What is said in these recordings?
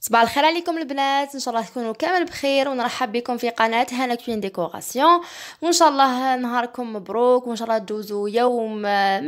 صباح الخير عليكم البنات ان شاء الله تكونوا كامل بخير ونرحب بكم في قناه هانا كوين ديكوراسيون وان شاء الله نهاركم مبروك وان شاء الله تدوزوا يوم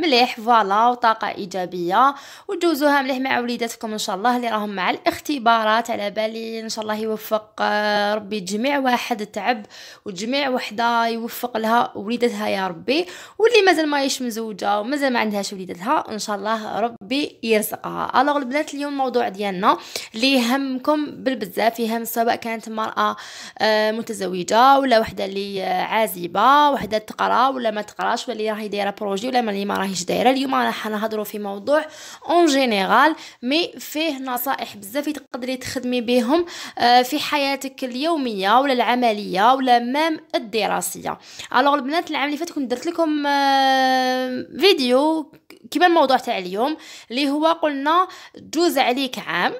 مليح فوالا وطاقه ايجابيه وتدوزوها مليح مع وليداتكم ان شاء الله اللي راهم مع الاختبارات على بالي ان شاء الله يوفق آه، ربي جميع واحد تعب وجميع وحده يوفق لها وليداتها يا ربي واللي مازال ماهيش مزوجه ومازال ما عندهاش وليداتها ان شاء الله ربي يرزقها الوغ البنات اليوم الموضوع ديالنا اللي يهمكم بالبزاف يهم سواء كانت مرأة آه، متزوجة ولا وحدة اللي عازبة وحدة تقرا ولا ما تقراش ولا اللي راهي دايرة بروجي ولا اللي ما راهيش دايرة اليوم راح نهضروا في موضوع اون جينيرال مي فيه نصائح بزاف تقدري تخدمي بهم آه، في حياتك اليومية ولا العملية ولا مام الدراسية الوغ البنات العام اللي فات كنت درت لكم آه، فيديو كيما الموضوع تاع اليوم اللي هو قلنا جوز عليك عام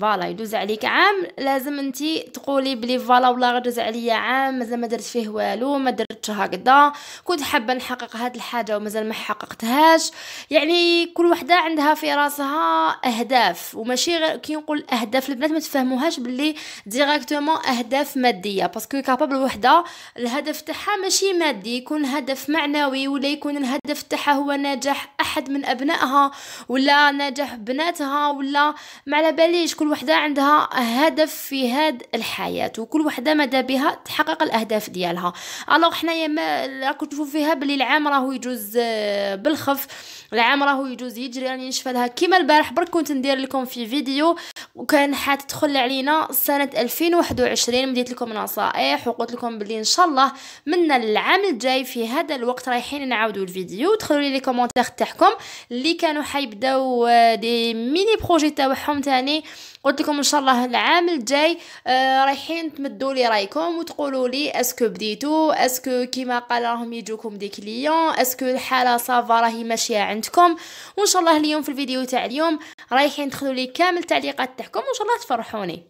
فوالا يدوز عليك عام لازم انت تقولي بلي فوالا والله غدوز عليا عام مازال ما درت فيه والو ما درتش هكذا كنت حابه نحقق هاد الحاجه ومازال ما حققتهاش يعني كل وحده عندها في راسها اهداف وماشي غير كي نقول اهداف البنات ما تفهموهاش بلي ديريكتومون اهداف ماديه باسكو كابابل وحده الهدف تاعها ماشي مادي يكون هدف معنوي ولا يكون الهدف تاعها هو نجاح احد من ابنائها ولا نجاح بناتها ولا ما على باليش كيفاش كل وحده عندها هدف في هاد الحياه وكل وحده مدى بها تحقق الاهداف ديالها الوغ حنايا ما راكو تشوفوا فيها بلي العام راهو يجوز آه، بالخف العام راهو يجوز يجري راني يعني نشفى لها كيما البارح برك كنت ندير لكم في فيديو وكان حتدخل علينا سنة 2021 مديت لكم نصائح وقلت لكم بلي ان شاء الله من العام الجاي في هذا الوقت رايحين نعاودوا الفيديو ودخلوا لي لي كومونتير تاعكم اللي كانوا حيبداو آه، دي ميني بروجي تاعهم تاني قلت لكم ان شاء الله العام الجاي آه، رايحين تمدوا لي رايكم وتقولوا لي اسكو بديتو اسكو كيما قال راهم يجوكم دي كليون اسكو الحاله صافا راهي ماشيه عندكم وان شاء الله اليوم في الفيديو تاع اليوم رايحين تدخلوا لي كامل تعليقات تضحكوا وان شاء الله تفرحوني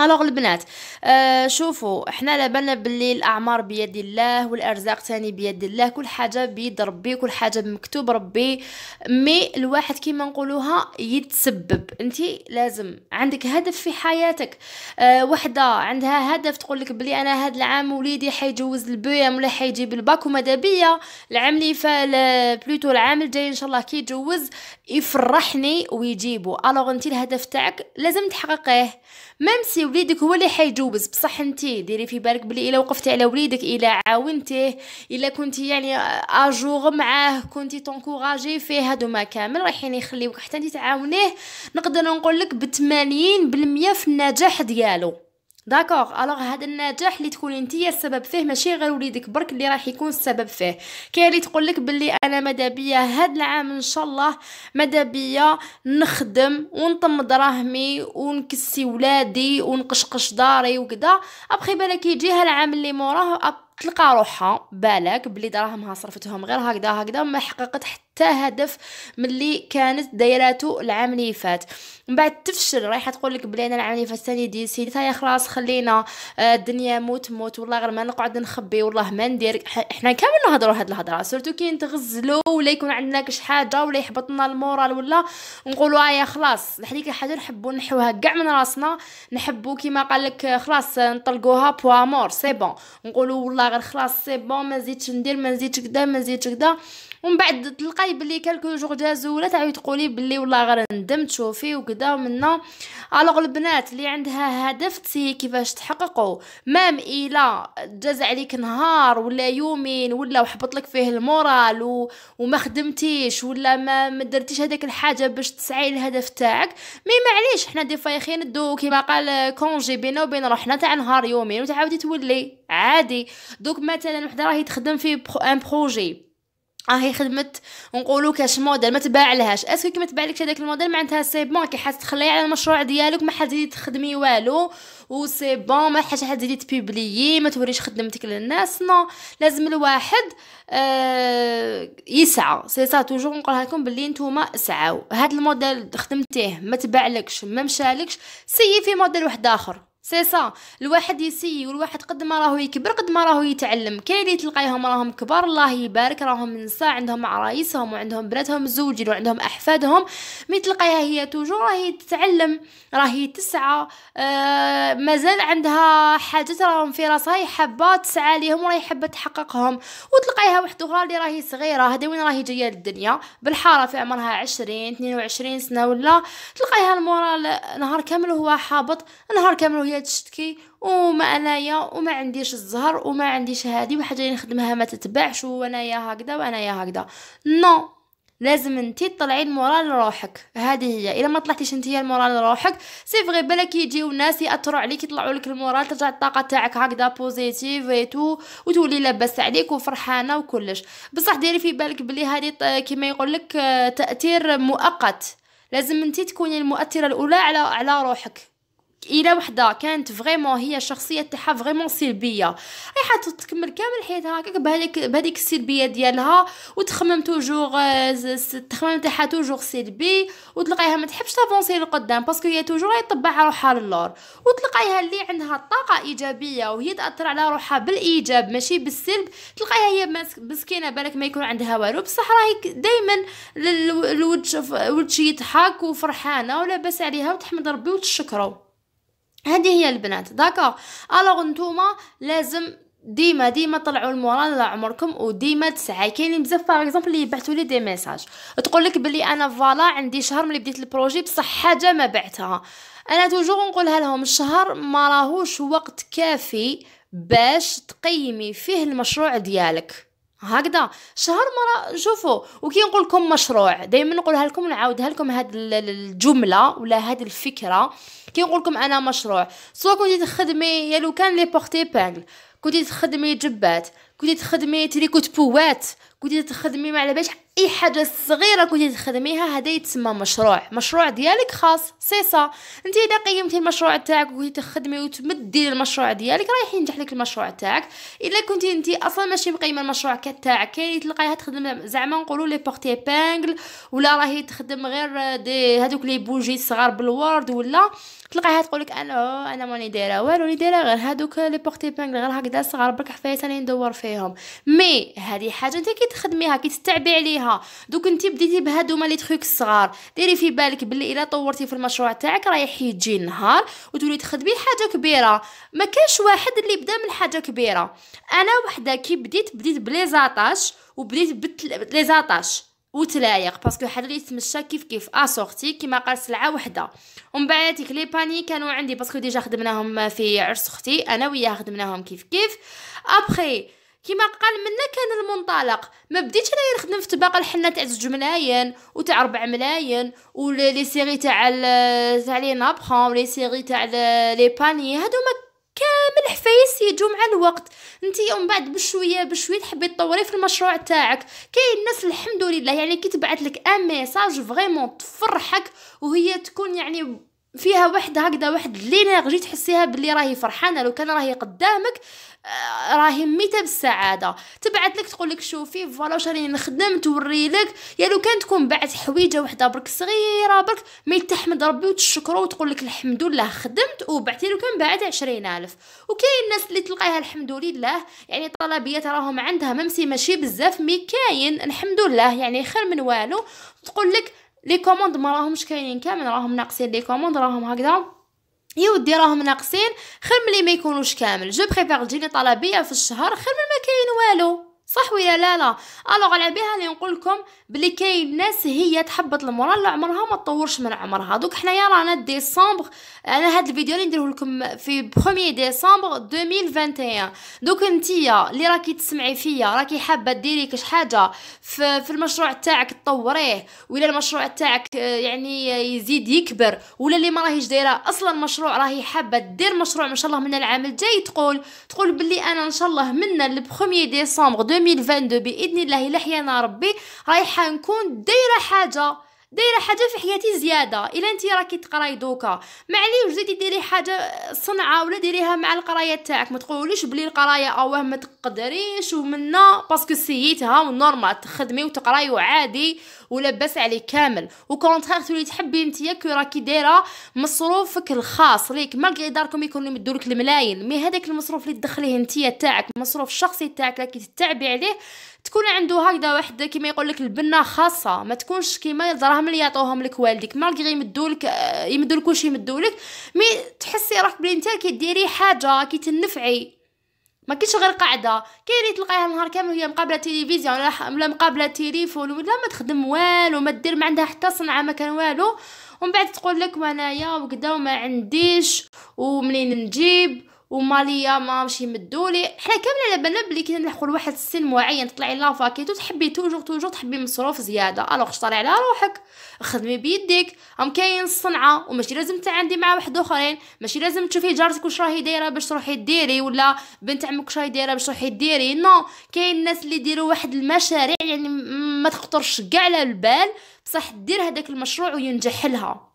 الوغ البنات آه شوفوا احنا على بالنا باللي الاعمار بيد الله والارزاق تاني بيد الله كل حاجه بيد ربي كل حاجه بمكتوب ربي مي الواحد كيما نقولوها يتسبب انت لازم عندك هدف في حياتك آه وحده عندها هدف تقول لك بلي انا هاد العام وليدي حيجوز البيام ولا حيجيب الباك وماذا بيا العام اللي فال بلوتو العام الجاي ان شاء الله كيجوز يفرحني ويجيبو الوغ انت الهدف تاعك لازم تحققيه ميم سي وليدك هو اللي حيجوبز بصح انت ديري في بالك بلي الا وقفتي على وليدك الا عاونتيه الا كنتي يعني اجوغ معاه كنتي تنكوراجي فيه هادوما كامل رايحين يعني يخليوك حتى انت تعاونيه نقدر نقول لك ب 80% في النجاح ديالو داكوغ الوغ هذا النجاح اللي تكون انتيا السبب فيه ماشي غير وليدك برك اللي راح يكون السبب فيه كاين اللي تقول لك باللي انا مدابية هاد العام ان شاء الله مدابية نخدم ونطم دراهمي ونكسي ولادي ونقشقش داري وكذا ابخي بالك يجي هالعام اللي موراه تلقى روحها بالك بلي دراهمها صرفتهم غير هكذا هكذا ما حققت حتى حتى هدف ملي كانت دايراتو العام اللي فات من بعد تفشل رايحه تقول لك بلي انا العام اللي فات ثاني دي سيدي خلاص خلينا آه، الدنيا موت موت والله غير ما نقعد نخبي والله ما ندير حنا كامل نهضروا هاد الهضره سورتو كي نتغزلوا ولا يكون عندنا كش حاجه ولا يحبطنا المورال ولا نقولوا ايا آه، خلاص هذيك الحاجه نحبوا نحوها كاع من راسنا نحبوا كيما قال لك آه، خلاص نطلقوها بوا مور سي بون نقولوا والله غير خلاص سي بون ما نزيدش ندير ما نزيدش كدا ما نزيدش كدا ومن بعد تلقاي بلي كالكو جوغ دازو ولا تعاودي تقولي بلي والله غير ندمت شوفي وكذا ومنا الوغ البنات اللي عندها هدف تسي كيفاش تحققو مام الى جاز عليك نهار ولا يومين ولا وحبط لك فيه المورال و... وما خدمتيش ولا ما ما درتيش هذاك الحاجه باش تسعي للهدف تاعك مي معليش حنا دي فايخين دو كيما قال كونجي بينا وبين روحنا تاع نهار يومين وتعاودي تولي عادي دوك مثلا وحده راهي تخدم في بخ... ان بروجي راهي خدمت ونقولوا كاش موديل ما تباع لهاش اسكو كي ما تباعلكش هذاك الموديل معناتها سي بون كي حاس تخلي على المشروع ديالك ما حتزيدي تخدمي والو و سي بون ما حاجه حتزيدي تبيبليي ما توريش خدمتك للناس نو لازم الواحد آه يسعى سي سا توجور نقولها لكم بلي نتوما اسعوا هاد الموديل خدمتيه ما تباعلكش ما مشالكش سيي في موديل واحد اخر سي سا الواحد يسي والواحد قد ما راهو يكبر قد ما راهو يتعلم كاين اللي تلقايهم راهم كبار الله يبارك راهم نساء عندهم عرايسهم وعندهم بناتهم مزوجين وعندهم احفادهم مي تلقايها هي توجور راهي تتعلم راهي تسعى آه مازال عندها حاجات راهم في راسها حابه تسعى ليهم وراهي حابه تحققهم وتلقايها واحد اخرى اللي راهي صغيره هذا وين راهي جايه للدنيا بالحاره في عمرها 20 22 سنه ولا تلقايها المورال نهار كامل هو حابط نهار كامل هي وهي تشتكي وما انايا وما عنديش الزهر وما عنديش هادي وحاجه اللي نخدمها ما تتباعش وانايا هكذا وانايا هكذا نو لازم انت تطلعي المورال لروحك هذه هي الا ما طلعتيش انت المورال لروحك سي فري بالك يجيو ناس ياثروا عليك يطلعوا لك المورال ترجع الطاقه تاعك هكذا بوزيتيف ايتو وتولي لاباس عليك وفرحانه وكلش بصح ديري في بالك بلي هذه كما يقول لك تاثير مؤقت لازم انت تكوني المؤثره الاولى على على روحك الى وحده كانت فريمون هي الشخصيه تاعها فريمون سلبيه رايحه تكمل كامل حياتها هكاك بهذيك بهذيك السلبيه ديالها وتخمم توجور آه، تخمم تاعها توجور سلبي وتلقايها ما تحبش تافونسي لقدام باسكو هي توجور يطبع روحها للور وتلقايها اللي عندها طاقه ايجابيه وهي تاثر على روحها بالايجاب ماشي بالسلب تلقايها هي مسكينه بالك ما يكون عندها والو بصح راهي دائما الوجه يضحك وفرحانه ولاباس عليها وتحمد ربي وتشكره هذه هي البنات داكوغ الوغ نتوما لازم ديما ديما طلعوا المورال على عمركم وديما تسعى كاينين بزاف باغ اكزومبل اللي يبعثوا لي دي ميساج تقول لك بلي انا فوالا عندي شهر ملي بديت البروجي بصح حاجه ما بعتها انا توجور نقولها لهم الشهر ما راهوش وقت كافي باش تقيمي فيه المشروع ديالك هكذا شهر مرة شوفوا وكي نقول لكم مشروع دائما نقولها لكم نعاودها لكم هاد الجمله ولا هاد الفكره كي نقول لكم انا مشروع سواء كنتي تخدمي يا لو كان لي بورتي بانل كنتي تخدمي جبات كنتي تخدمي تريكوت بوات كنتي تخدمي ما على اي حاجه صغيره كنتي تخدميها هذا يتسمى مشروع مشروع ديالك خاص سي سا انت اذا قيمتي المشروع تاعك وكنتي تخدمي وتمدي المشروع ديالك رايح ينجح لك المشروع تاعك الا كنتي انت اصلا ماشي مقيمه المشروع تاعك كاين تلقايها تخدم زعما نقولوا لي بورتي بانغل ولا راهي تخدم غير دي هذوك لي بوجي صغار بالورد ولا تلقاها تقول لك انا انا ماني دايره والو اللي دايره غير هادوك لي بورتي بانغ غير هكذا صغار برك حفايات راني ندور فيهم مي هذه حاجه انت كي تخدميها كي تستعبي عليها دوك انت بديتي بهادوما لي تخيك الصغار ديري في بالك باللي الا طورتي في المشروع تاعك رايح يجي النهار وتولي تخدمي حاجه كبيره ما كاش واحد اللي بدا من حاجه كبيره انا وحده كي بديت بديت بلي زاطاش وبديت بلي زاطاش وتلايق باسكو حدا اللي يتمشى كيف كيف اسورتي آه، كيما قال سلعه وحده ومن بعد لي باني كانوا عندي باسكو ديجا خدمناهم في عرس اختي انا وياها خدمناهم كيف كيف ابخي كيما قال منا كان المنطلق ما بديتش انا نخدم في تباقه الحنه تاع زوج ملايين وتاع ربع ملايين ولي سيري تاع تاع لي نابخون ولي سيري تاع لي باني هادو ما كامل حفايس يجو مع الوقت انت ومن بعد بشويه بشويه تحبي تطوري في المشروع تاعك كاين ناس الحمد لله يعني كي تبعت لك ان ميساج فريمون تفرحك وهي تكون يعني فيها واحد هكذا واحد لينيرجي تحسيها باللي راهي فرحانه لو كان راهي قدامك آه، راهي ميته بالسعاده تبعث لك تقول لك شوفي فوالا واش راني نخدم توري لك يا لو كان تكون بعت حويجه وحده برك صغيره برك مي تحمد ربي وتشكرو وتقول لك الحمد لله خدمت وبعتي لو كان بعت عشرين الف وكاين الناس اللي تلقاها الحمد لله يعني طلبيات راهم عندها ممسي ماشي بزاف مي كاين الحمد لله يعني خير من والو تقول لك لي كوموند ما راهمش كاينين كامل راهم ناقصين لي كوموند راهم هكذا يا ودي راهم ناقصين خير ملي ما يكونوش كامل جو بريفير تجيني طلبيه في الشهر خير من ما كاين والو صح ويا لا لا الوغ على بها اللي نقول لكم بلي كاين ناس هي تحبط المورال لا عمرها ما تطورش من عمرها دوك حنايا رانا ديسمبر انا هاد الفيديو اللي نديره لكم في 1 ديسمبر 2021 دوك نتيا اللي راكي تسمعي فيا راكي حابه ديري كش حاجه في, في المشروع تاعك تطوريه ولا المشروع تاعك آه، يعني يزيد يكبر ولا اللي ما راهيش دايره اصلا مشروع راهي حابه دير مشروع ان شاء الله من العام الجاي تقول تقول بلي انا ان شاء الله من ل 1 ديسمبر 2022 باذن الله لحيانا ربي رايحه نكون دايره حاجه دايره حاجه في حياتي زياده الا انت راكي تقراي دوكا معليش زيدي ديري حاجه صنعه ولا ديريها مع القرايه تاعك ما تقوليش بلي القرايه اوه ما تقدريش ومنا باسكو سيتها ونورمال تخدمي وتقراي وعادي ولاباس عليك كامل وكونترير تولي تحبي انت كي راكي دايره مصروفك الخاص ليك مالغي داركم يكونوا يمدولك الملايين مي هذاك المصروف اللي تدخليه انت تاعك المصروف الشخصي تاعك راكي تتعبي عليه تكون عنده هكذا واحد كيما يقول لك البنه خاصه ما تكونش كيما الدراهم اللي يعطوهم لك والديك مالغي يمدولك آه، يمدولك واش لك مي تحسي راك بلي نتا كديري حاجه كي تنفعي ما كاينش غير قاعده كاين تلقاها نهار كامل هي مقابله تلفزيون ولا ولا مقابله تليفون ولا ما تخدم والو ما دير ما عندها حتى صنعه ما كان والو ومن بعد تقول لك وانايا وكدا وما عنديش ومنين نجيب وماليا ما مشي مدولي حنا كامل على بالنا بلي كي نلحقوا لواحد السن معين تطلعي لا فاكيت تحبي توجور توجور تحبي مصروف زياده الوغ شطري على روحك خدمي بيديك ام كاين الصنعه وماشي لازم تعاندي مع واحد اخرين ماشي لازم تشوفي جارتك واش راهي دايره باش تروحي ديري ولا بنت عمك واش راهي دايره باش تروحي ديري نو كاين الناس اللي يديروا واحد المشاريع يعني ما تخطرش كاع على البال بصح دير هذاك المشروع وينجح لها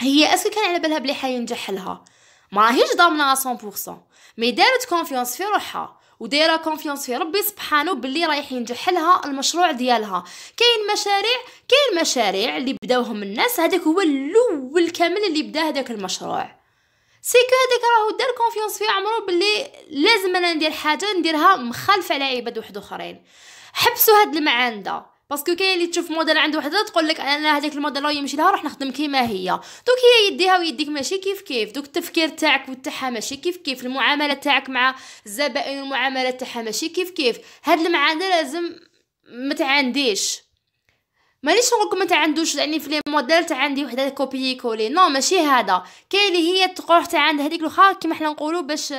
هي اسكو كان على بالها بلي حينجح لها ما راهيش ضامنه 100% مي دارت كونفيونس في روحها ودايره كونفيونس في ربي سبحانه باللي رايح ينجح لها المشروع ديالها كاين مشاريع كاين مشاريع اللي بداوهم الناس هذاك هو الاول كامل اللي بدا هذاك المشروع سي كو هذاك راهو دار كونفيونس في عمرو باللي لازم انا ندير حاجه نديرها مخالفه على عباد واحد اخرين حبسوا هاد المعانده باسكو كاين اللي تشوف موديل عند وحده تقول لك انا هذيك الموديل راه يمشي لها راح نخدم كيما هي دوك هي يديها ويديك ماشي كيف كيف دوك التفكير تاعك وتاعها ماشي كيف كيف المعامله تاعك مع الزبائن المعامله تاعها ماشي كيف كيف هاد المعاناه لازم ما تعانديش مانيش لكم ما تعندوش يعني في لي موديل تاع عندي وحده كوبي كولي نو ماشي هذا كاين اللي هي تروح تاع عند هذيك الاخرى كيما حنا نقولوا باش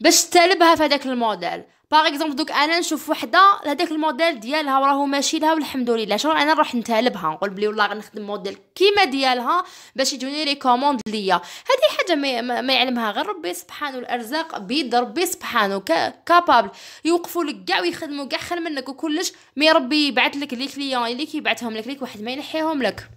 باش تلبها في هذاك الموديل باغ اكزومبل دوك انا نشوف وحده هذاك الموديل ديالها وراه ماشي لها والحمد لله شنو انا نروح نتالبها نقول بلي والله غنخدم موديل كيما ديالها باش يجوني ريكوموند ليا هذه حاجه ما, ما يعلمها غير ربي سبحانه الارزاق بيد ربي سبحانه كابابل يوقفوا لك كاع ويخدموا كاع خير منك وكلش مي ربي يبعث لك لي كليون اللي كيبعثهم لك ليك واحد ما ينحيهم لك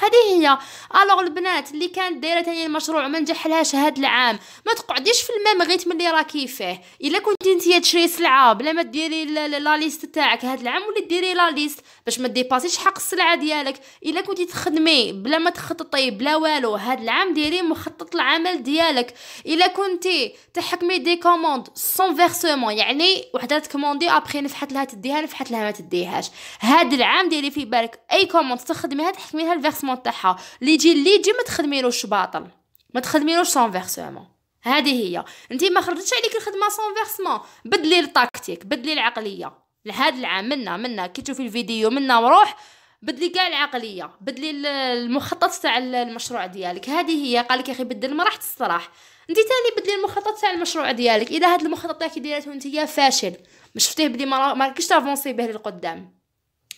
هذه هي الوغ البنات اللي كانت دايره ثاني يعني المشروع ما نجحلهاش هاد العام ما تقعديش في المام غيتم اللي راكي فيه الا كنتي نتيا تشري سلعه بلا ما ديري لا ليست تاعك هاد العام ولي ديري لا ليست باش ما ديباسيش حق السلعه ديالك الا كنتي تخدمي بلا ما تخططي بلا والو هاد العام ديري مخطط العمل ديالك الا كنتي تحكمي دي كوموند سون فيرسومون يعني وحده تكوموندي ابخي نفحت لها تديها نفحت لها ما تديهاش هاد العام ديري في بالك اي كوموند تخدميها تحكميها الفيرسومون التريتمون تاعها اللي يجي اللي يجي ما تخدميلوش باطل ما تخدميلوش سون فيرسومون هذه هي انت ما خرجتش عليك الخدمه سون فيرسمون بدلي التاكتيك بدلي العقليه لهذا العام منا منا كي تشوفي الفيديو منا وروح بدلي كاع العقليه بدلي المخطط تاع المشروع ديالك هذه هي قالك يا اخي بدل ما راح تصراح انت تاني بدلي المخطط تاع المشروع ديالك اذا هذا المخطط تاعك ديرته انت فاشل مش شفتيه بلي ما راكش تافونسي به للقدام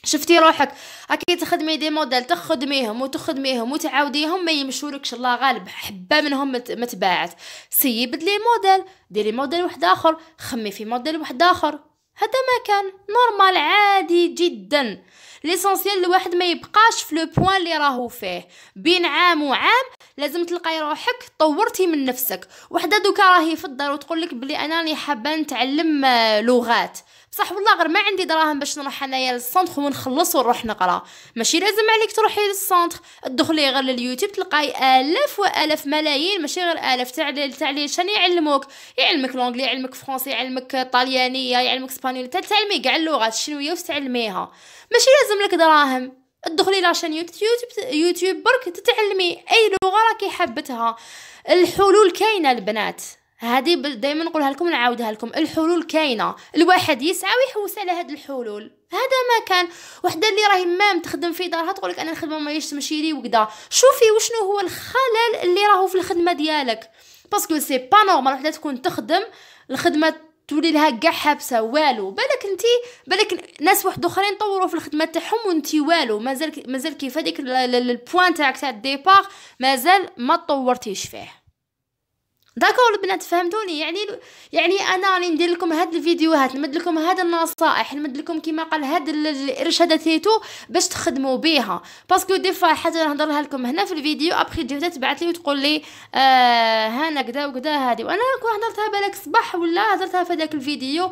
شفتي روحك اكيد تخدمي دي موديل تخدميهم وتخدميهم وتعاوديهم ما يمشولكش الله غالب حبه منهم ما تباعت سيي بدلي موديل ديري موديل واحد اخر خمي في موديل واحد اخر هذا ما كان نورمال عادي جدا ليسونسيال الواحد ما يبقاش في لو بوين اللي راهو فيه بين عام وعام لازم تلقاي روحك طورتي من نفسك وحده دوكا راهي في الدار وتقول لك بلي انا راني حابه نتعلم آه، لغات صح والله غير ما عندي دراهم باش نروح انايا للسونتر ونخلص ونروح نقرا ماشي لازم عليك تروحي للسونتر دخلي غير لليوتيوب تلقاي الاف والاف ملايين ماشي غير الاف تاع تاع لي شان يعلموك يعلمك لونجلي يعلمك فرونسي يعلمك طليانيه يعلمك اسبانيول تعلمي كاع اللغات الشنويه وتعلميها ماشي لازم لك دراهم تدخلي لاشين يوتيوب يوتيوب برك تتعلمي اي لغه راكي حابتها الحلول كاينه البنات هذه دائما نقولها لكم نعاودها لكم الحلول كاينه الواحد يسعى ويحوس على هاد الحلول هذا ما كان وحده اللي راهي مام تخدم في دارها تقولك انا الخدمه ما تمشي لي وكذا شوفي وشنو هو الخلل اللي راهو في الخدمه ديالك باسكو سي با نورمال وحده تكون تخدم الخدمه تولي لها كاع حابسه والو بالك انت بالك ناس واحد اخرين طوروا في الخدمه تاعهم وانت والو مازال مازال كيف هذيك البوان تاعك تاع الديبار مازال ما طورتيش فيه داكور البنات فهمتوني يعني يعني انا راني ندير لكم هاد الفيديوهات نمد لكم هاد النصائح نمد لكم كما قال هاد الارشادات تيتو باش تخدموا بها باسكو دي فوا حاجه نهضرها لكم هنا في الفيديو ابخي تجي تبعث لي وتقول لي آه هانا كدا وكدا هادي وانا كون هضرتها بالك صباح ولا هضرتها في هذاك الفيديو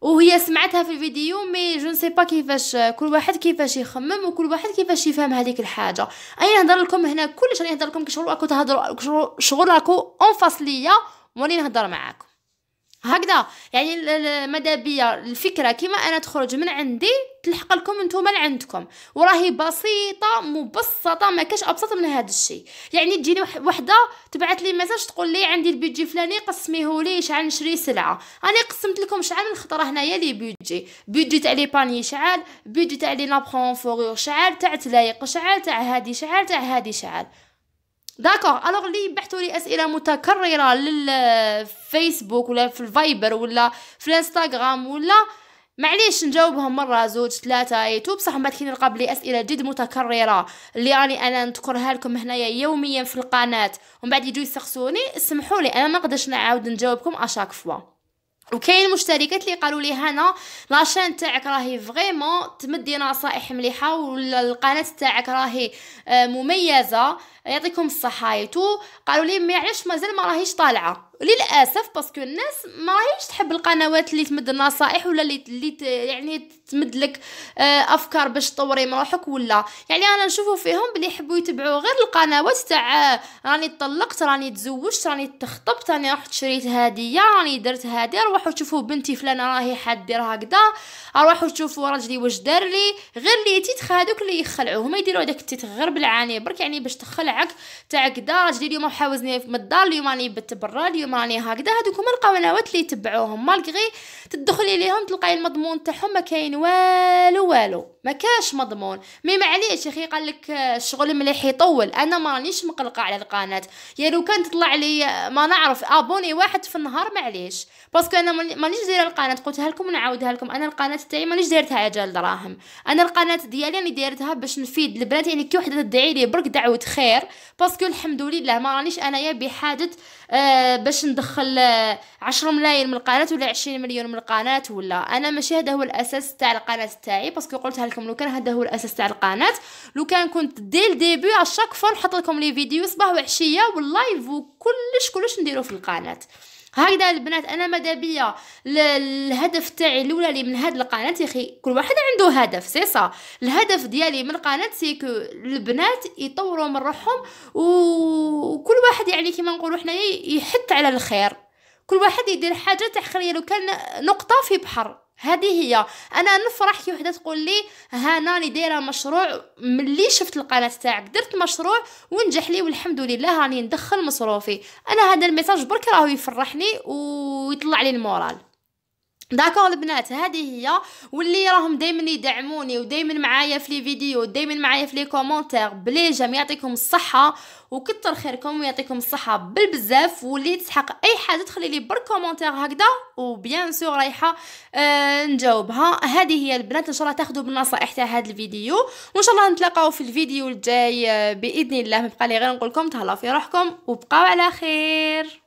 وهي سمعتها في الفيديو مي جو نسي با كيفاش كل واحد كيفاش يخمم وكل واحد كيفاش يفهم هذيك الحاجه انا نهضر لكم هنا كلش راني نهضر لكم كشغل راكو تهضروا شغل راكو اون فاس ليا وراني نهضر معاكم هكذا يعني ماذا بيا الفكره كيما انا تخرج من عندي تلحق لكم نتوما لعندكم وراهي بسيطه مبسطه ما كاش ابسط من هذا الشيء يعني تجيني وحده تبعث لي ميساج تقول لي عندي البيجي فلاني قسميه لي شحال نشري سلعه انا قسمت لكم شحال من خطره هنايا لي بيجي بيجي تاع لي باني شحال بيجي تاع لي لابخون فوريور شحال تاع تلايق شحال تاع هادي شحال تاع هادي شحال داكوغ الوغ اللي يبحثوا لي اسئله متكرره للفيسبوك ولا في الفايبر ولا في الانستغرام ولا معليش نجاوبهم مرة زوج ثلاثة ايتو بصح ما كي نلقى بلي اسئلة جد متكررة اللي راني انا نذكرها لكم هنايا يوميا في القناة ومن بعد يجوا يسقسوني اسمحوا لي انا ما نقدرش نعاود نجاوبكم اشاك فوا وكاين مشتركات اللي قالوا لي هنا لاشين تاعك راهي فريمون تمدي نصائح مليحه والقناه تاعك راهي آه، مميزه يعطيكم الصحه قالوا لي ما علاش مازال ما راهيش طالعه للاسف باسكو الناس ما راهيش تحب القنوات اللي تمد النصائح ولا اللي اللي يعني تمد لك آه، افكار باش تطوري من روحك ولا يعني انا نشوفو فيهم بلي يحبوا يتبعوا غير القنوات تاع آه، راني طلقت راني تزوجت راني تخطبت راني رحت شريت هديه راني درت هادي روحوا تشوفوا بنتي فلانه راهي ديرها هكذا روحوا تشوفوا راجلي واش دار لي غير لي تيت هذوك اللي يخلعوه هما يديروا داك التيت غير بالعاني برك يعني باش تخلعك تاع كدا راجلي اليوم حاوزني من الدار اليوم راني بت برا اليوم عليهم هكذا هذوك هما القنوات اللي يتبعوهم مالغري تدخلي ليهم تلقاي المضمون تاعهم ما كاين والو والو ما كاش مضمون مي معليش يا اخي قال لك آه، الشغل مليح يطول انا ما رانيش مقلقه على القناه يا لو كان تطلع لي آه، ما نعرف ابوني واحد في النهار معليش باسكو انا مانيش دايره القناه قلتها لكم ونعاودها لكم انا القناه تاعي مانيش دايرتها عجل دراهم انا القناه ديالي راني دايرتها باش نفيد البنات يعني كي وحده تدعي لي برك دعوه خير باسكو الحمد لله ما رانيش انايا بحاجه آه، باش ندخل 10 ملايين من القناه ولا 20 مليون من القناه ولا انا ماشي هذا هو الاساس تاع القناه تاعي باسكو قلتها لكم لو كان هذا هو الاساس تاع القناه لو كان كنت دي على اشاك فور نحط لكم لي فيديو صباح وعشيه واللايف وكلش كلش نديرو في القناه هكذا البنات انا ماذا بيا الهدف تاعي الاولى من هاد القناه يا اخي كل واحد عنده هدف سي صا الهدف ديالي من القناه سي كو البنات يطوروا من روحهم وكل واحد يعني كيما نقولوا حنايا يحث على الخير كل واحد يدير حاجه تخيل لو كان نقطه في بحر هذه هي انا نفرح كي وحده تقول لي هانا راني دايره مشروع ملي شفت القناه تاعك درت مشروع ونجح لي والحمد لله راني ندخل مصروفي انا هذا الميساج برك راهو يفرحني ويطلع لي المورال داكور البنات هذه هي واللي راهم دائما يدعموني ودائما معايا في لي فيديو ودائما معايا في لي كومونتير بلي جام يعطيكم الصحه وكتر خيركم ويعطيكم الصحه بالبزاف واللي تسحق اي حاجه تخلي لي بر كومونتير هكذا وبيان سور رايحه آه نجاوبها هذه هي البنات ان شاء الله تاخذوا بالنصائح تاع هذا الفيديو وان شاء الله نتلاقاو في الفيديو الجاي آه، باذن الله مبقى لي غير نقول لكم تهلاو في روحكم وبقاو على خير